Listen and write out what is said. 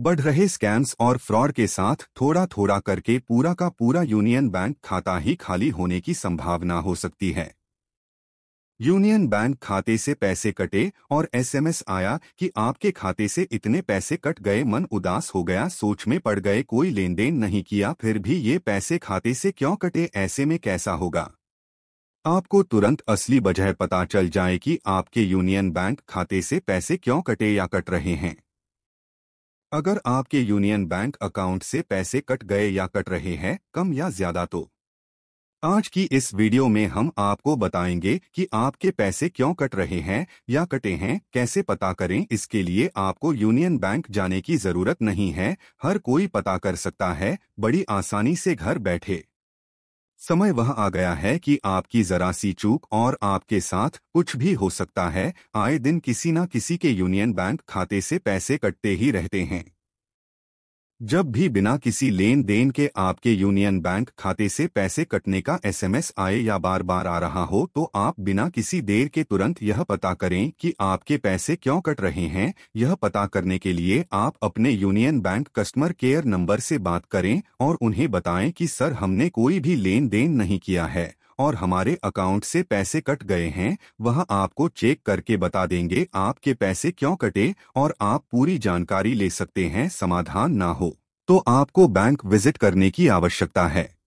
बढ़ रहे स्कैम्स और फ्रॉड के साथ थोड़ा थोड़ा करके पूरा का पूरा यूनियन बैंक खाता ही खाली होने की संभावना हो सकती है यूनियन बैंक खाते से पैसे कटे और एसएमएस आया कि आपके खाते से इतने पैसे कट गए मन उदास हो गया सोच में पड़ गए कोई लेन देन नहीं किया फिर भी ये पैसे खाते से क्यों कटे ऐसे में कैसा होगा आपको तुरंत असली वजह पता चल जाए कि आपके यूनियन बैंक खाते से पैसे क्यों कटे या कट रहे हैं अगर आपके यूनियन बैंक अकाउंट से पैसे कट गए या कट रहे हैं कम या ज्यादा तो आज की इस वीडियो में हम आपको बताएंगे कि आपके पैसे क्यों कट रहे हैं या कटे हैं कैसे पता करें इसके लिए आपको यूनियन बैंक जाने की जरूरत नहीं है हर कोई पता कर सकता है बड़ी आसानी से घर बैठे समय वह आ गया है कि आपकी जरा सी चूक और आपके साथ कुछ भी हो सकता है आए दिन किसी न किसी के यूनियन बैंक खाते से पैसे कटते ही रहते हैं जब भी बिना किसी लेन देन के आपके यूनियन बैंक खाते से पैसे कटने का एसएमएस आए या बार बार आ रहा हो तो आप बिना किसी देर के तुरंत यह पता करें कि आपके पैसे क्यों कट रहे हैं यह पता करने के लिए आप अपने Union Bank customer care number से बात करें और उन्हें बताएं कि सर हमने कोई भी लेन देन नहीं किया है और हमारे अकाउंट से पैसे कट गए हैं वह आपको चेक करके बता देंगे आपके पैसे क्यों कटे और आप पूरी जानकारी ले सकते हैं समाधान ना हो तो आपको बैंक विजिट करने की आवश्यकता है